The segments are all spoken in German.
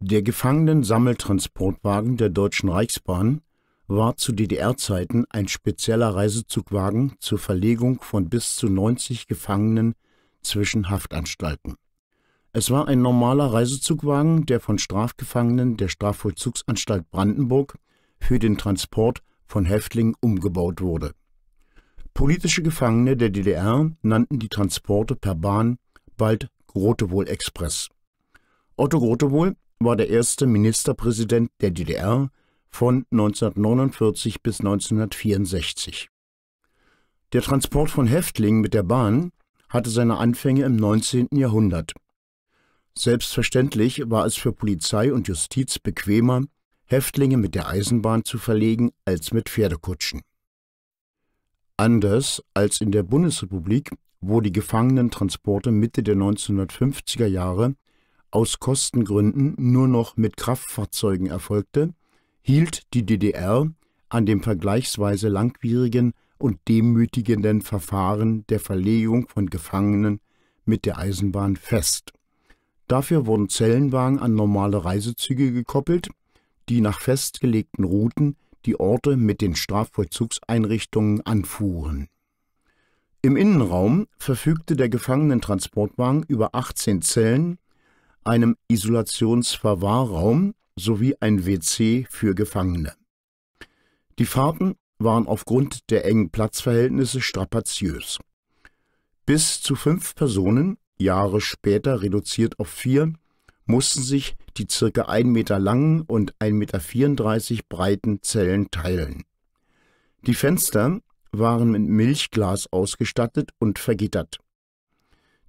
Der Gefangenen-Sammeltransportwagen der Deutschen Reichsbahn war zu DDR-Zeiten ein spezieller Reisezugwagen zur Verlegung von bis zu 90 Gefangenen zwischen Haftanstalten. Es war ein normaler Reisezugwagen, der von Strafgefangenen der Strafvollzugsanstalt Brandenburg für den Transport von Häftlingen umgebaut wurde. Politische Gefangene der DDR nannten die Transporte per Bahn bald Grotewohl-Express. Otto Grotewohl war der erste Ministerpräsident der DDR von 1949 bis 1964. Der Transport von Häftlingen mit der Bahn hatte seine Anfänge im 19. Jahrhundert. Selbstverständlich war es für Polizei und Justiz bequemer, Häftlinge mit der Eisenbahn zu verlegen als mit Pferdekutschen. Anders als in der Bundesrepublik, wo die Gefangenentransporte Mitte der 1950er Jahre aus Kostengründen nur noch mit Kraftfahrzeugen erfolgte, hielt die DDR an dem vergleichsweise langwierigen und demütigenden Verfahren der Verlegung von Gefangenen mit der Eisenbahn fest. Dafür wurden Zellenwagen an normale Reisezüge gekoppelt, die nach festgelegten Routen die Orte mit den Strafvollzugseinrichtungen anfuhren. Im Innenraum verfügte der Gefangenentransportwagen über 18 Zellen einem Isolationsverwahrraum sowie ein WC für Gefangene. Die Fahrten waren aufgrund der engen Platzverhältnisse strapaziös. Bis zu fünf Personen, Jahre später reduziert auf vier, mussten sich die circa 1 Meter langen und 1,34 Meter breiten Zellen teilen. Die Fenster waren mit Milchglas ausgestattet und vergittert.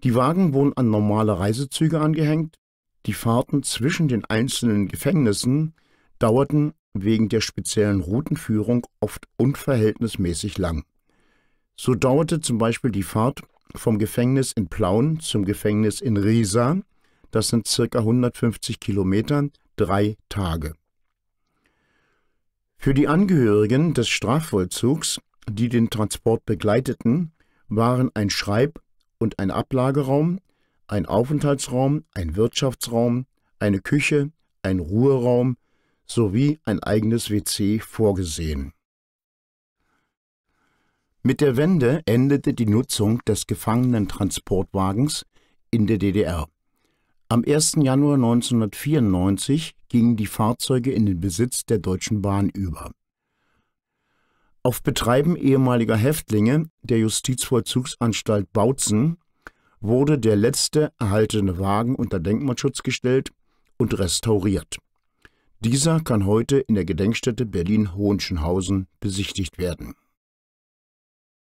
Die Wagen wurden an normale Reisezüge angehängt, die Fahrten zwischen den einzelnen Gefängnissen dauerten wegen der speziellen Routenführung oft unverhältnismäßig lang. So dauerte zum Beispiel die Fahrt vom Gefängnis in Plauen zum Gefängnis in Riesa, das sind circa 150 Kilometer, drei Tage. Für die Angehörigen des Strafvollzugs, die den Transport begleiteten, waren ein Schreib- und ein Ablageraum ein Aufenthaltsraum, ein Wirtschaftsraum, eine Küche, ein Ruheraum sowie ein eigenes WC vorgesehen. Mit der Wende endete die Nutzung des Gefangenentransportwagens in der DDR. Am 1. Januar 1994 gingen die Fahrzeuge in den Besitz der Deutschen Bahn über. Auf Betreiben ehemaliger Häftlinge der Justizvollzugsanstalt Bautzen wurde der letzte erhaltene Wagen unter Denkmalschutz gestellt und restauriert. Dieser kann heute in der Gedenkstätte Berlin-Hohenschönhausen besichtigt werden